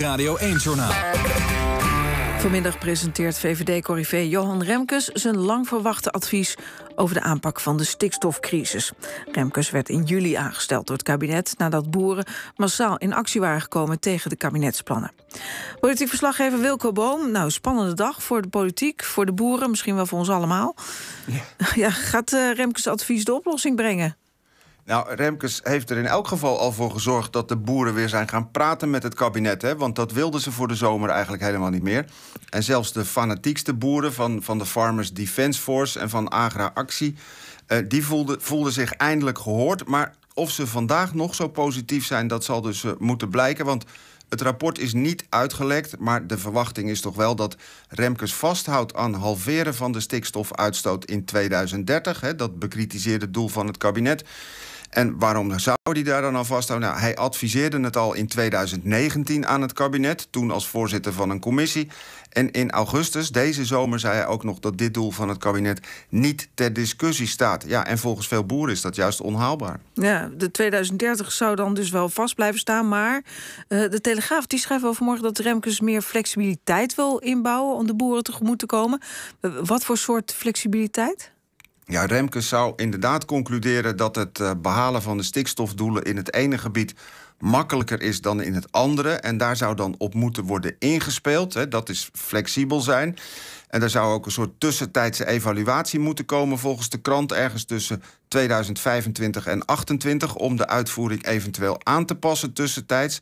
Radio 1-journaal. Vanmiddag presenteert VVD-corrivé Johan Remkes zijn lang verwachte advies over de aanpak van de stikstofcrisis. Remkes werd in juli aangesteld door het kabinet nadat boeren massaal in actie waren gekomen tegen de kabinetsplannen. Politiek verslaggever Wilco Boom. Nou, spannende dag voor de politiek, voor de boeren, misschien wel voor ons allemaal. ja gaat eh, Remkes advies de oplossing brengen? Nou, Remkes heeft er in elk geval al voor gezorgd dat de boeren weer zijn gaan praten met het kabinet. Hè? Want dat wilden ze voor de zomer eigenlijk helemaal niet meer. En zelfs de fanatiekste boeren van, van de Farmers Defence Force en van Agra Actie, eh, die voelden, voelden zich eindelijk gehoord. Maar of ze vandaag nog zo positief zijn, dat zal dus eh, moeten blijken. Want het rapport is niet uitgelekt, maar de verwachting is toch wel dat Remkes vasthoudt aan halveren van de stikstofuitstoot in 2030. Hè, dat bekritiseerde doel van het kabinet. En waarom zou hij daar dan al vasthouden? Nou, hij adviseerde het al in 2019 aan het kabinet, toen als voorzitter van een commissie. En in augustus, deze zomer, zei hij ook nog dat dit doel van het kabinet niet ter discussie staat. Ja, en volgens veel boeren is dat juist onhaalbaar. Ja, de 2030 zou dan dus wel vast blijven staan. Maar eh, de Telegraaf die schrijft overmorgen dat Remkes meer flexibiliteit wil inbouwen om de boeren tegemoet te komen. Eh, wat voor soort flexibiliteit? Ja, Remke zou inderdaad concluderen dat het eh, behalen van de stikstofdoelen in het ene gebied makkelijker is dan in het andere. En daar zou dan op moeten worden ingespeeld. Hè. Dat is flexibel zijn. En daar zou ook een soort tussentijdse evaluatie moeten komen, volgens de krant, ergens tussen 2025 en 2028, om de uitvoering eventueel aan te passen tussentijds.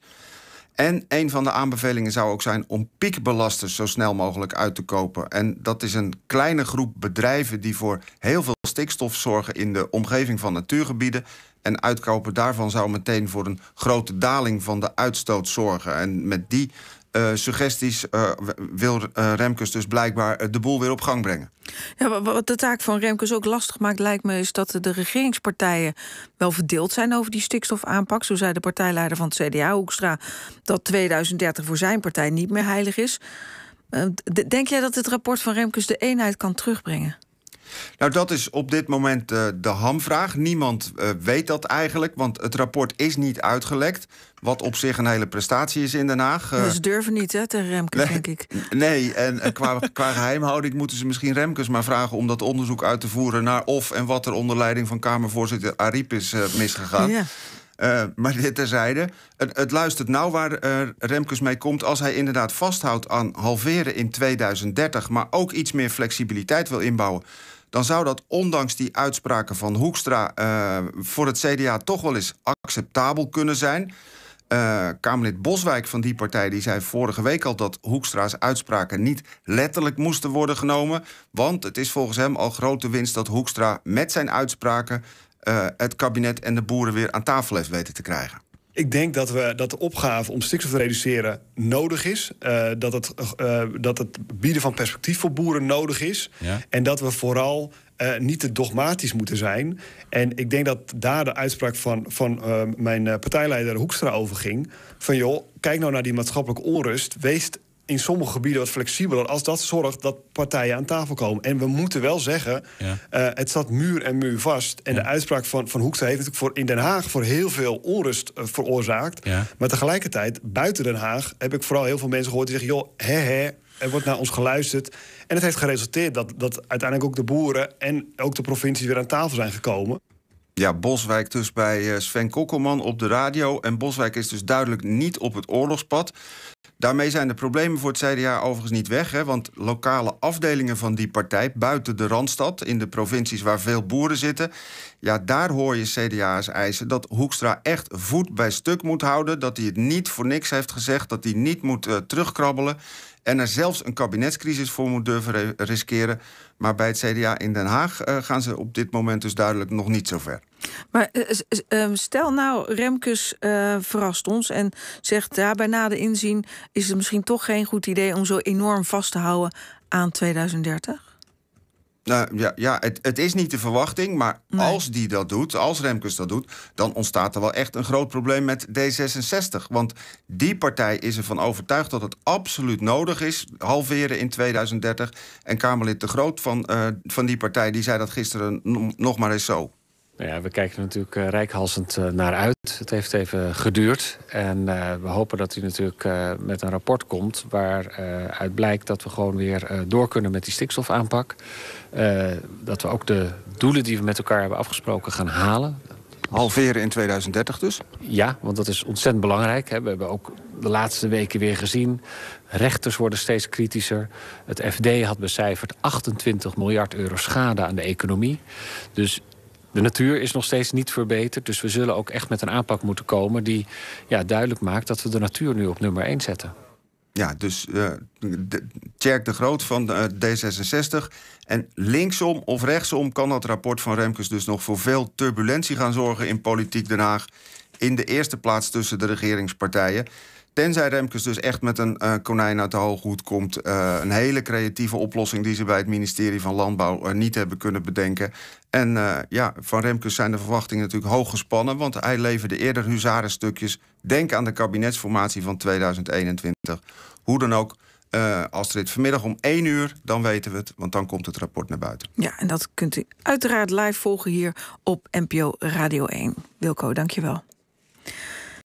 En een van de aanbevelingen zou ook zijn om piekbelasters zo snel mogelijk uit te kopen. En dat is een kleine groep bedrijven die voor heel veel stikstof zorgen in de omgeving van natuurgebieden. En uitkopen daarvan zou meteen voor een grote daling van de uitstoot zorgen. En met die eh, suggesties eh, wil uh, Remkes dus blijkbaar de boel weer op gang brengen. Ja, wat de taak van Remkes ook lastig maakt, lijkt me, is dat de regeringspartijen wel verdeeld zijn over die stikstofaanpak. Zo zei de partijleider van het CDA, Hoekstra, dat 2030 voor zijn partij niet meer heilig is. denk jij dat het rapport van Remkes de eenheid kan terugbrengen? Nou, dat is op dit moment eh, de hamvraag. Niemand eh, weet dat eigenlijk, want het rapport is niet uitgelekt. Wat op zich een hele prestatie is in Den Haag. Eh. Dus ze durven niet, hè, tegen Remkes, denk ik. Nee, en qua, geheimhouding moeten ze misschien Remkes maar vragen... om dat onderzoek uit te voeren naar of en wat er onder leiding van Kamervoorzitter Ariep is misgegaan. Ja. maar dit terzijde. Het, het luistert nou waar Remkes mee komt. Als hij inderdaad vasthoudt aan halveren in 2030, maar ook iets meer flexibiliteit wil inbouwen dan zou dat ondanks die uitspraken van Hoekstra eh, voor het CDA toch wel eens acceptabel kunnen zijn. Uh, Kamerlid Boswijk van die partij die zei vorige week al dat Hoekstra's uitspraken niet letterlijk moesten worden genomen. Want het is volgens hem al grote winst dat Hoekstra met zijn uitspraken eh, het kabinet en de boeren weer aan tafel heeft weten te krijgen. Ik denk dat, we, dat de opgave om stikstof te reduceren nodig is. Eh, dat, het, eh, dat het bieden van perspectief voor boeren nodig is. En dat we vooral eh, niet te dogmatisch moeten zijn. En ik denk dat daar de uitspraak van, van mijn partijleider Hoekstra over ging. Van joh, kijk nou naar die maatschappelijke onrust. Wees in sommige gebieden wat flexibeler... als dat zorgt dat partijen aan tafel komen. En we moeten wel zeggen, eh, het zat muur en muur vast. En de uitspraak van, van Hoekstra heeft natuurlijk voor, in Den Haag... voor heel veel onrust eh, veroorzaakt. Maar tegelijkertijd, buiten Den Haag... heb ik vooral heel veel mensen gehoord die zeggen... joh, hè, hè, er wordt naar ons geluisterd. En het heeft geresulteerd dat, dat uiteindelijk ook de boeren... en ook de provincies weer aan tafel zijn gekomen. Ja, Boswijk dus bij eh, Sven Kokkelman op de radio. En Boswijk is dus duidelijk niet op het oorlogspad. Daarmee zijn de problemen voor het CDA overigens niet weg. Hè, want lokale afdelingen van die partij buiten de Randstad... in de provincies waar veel boeren zitten... ja, daar hoor je CDA's eisen dat Hoekstra echt voet bij stuk moet houden... dat hij het niet voor niks heeft gezegd, dat hij niet moet eh, terugkrabbelen... En er zelfs een kabinetscrisis voor moet durven riskeren. Maar bij het CDA in Den Haag eh, gaan ze op dit moment dus duidelijk nog niet zo ver. Maar eh, ehm, stel nou, Remkes eh, verrast ons en zegt daarbij na de inzien is het misschien toch geen goed idee om zo enorm vast te houden aan 2030? Nou ja, ja het, het, is niet de verwachting, maar als die dat doet, als Remkes dat doet, dan ontstaat er wel echt een groot probleem met D66. Want die partij is ervan overtuigd dat het absoluut nodig is, halveren in 2030. En Kamerlid de Groot van, eh, van die partij, die zei dat gisteren nog maar eens zo. Nou ja, we kijken er natuurlijk uh, rijkhalsend eh, naar uit. Het heeft even geduurd. En eh, we hopen dat u natuurlijk met een rapport komt... waaruit blijkt dat we gewoon weer door kunnen met die stikstofaanpak. dat we ook de doelen die we met elkaar hebben afgesproken gaan halen. Halveren in 2030 dus? Ja, want dat is ontzettend belangrijk. Hè. We hebben ook de laatste weken weer gezien. Rechters worden steeds kritischer. Het FD had becijferd 28 miljard euro schade aan de economie. Dus de natuur is nog steeds niet verbeterd. Dus we zullen ook echt met een aanpak moeten komen die ja, duidelijk maakt dat we de natuur nu op nummer 1 zetten. Ja, dus uh, de, de Groot van eh, D66. En linksom of rechtsom kan dat rapport van Remkes dus nog voor veel turbulentie gaan zorgen in politiek Den Haag. In de eerste plaats tussen de regeringspartijen. Tenzij Remkes dus echt met een eh, konijn uit de hooghoed komt. Eh, een hele creatieve oplossing die ze bij het ministerie van Landbouw eh, niet hebben kunnen bedenken. En ja, van Remkes zijn de verwachtingen natuurlijk hoog gespannen. Want hij leverde eerder huzarenstukjes. Denk aan de kabinetsformatie van 2021. Hoe dan ook. als dit vanmiddag om één uur, dan weten we het, want dan komt het rapport naar buiten. Ja, en dat kunt u uiteraard live volgen hier op NPO Radio 1. Wilco, dankjewel. je wel.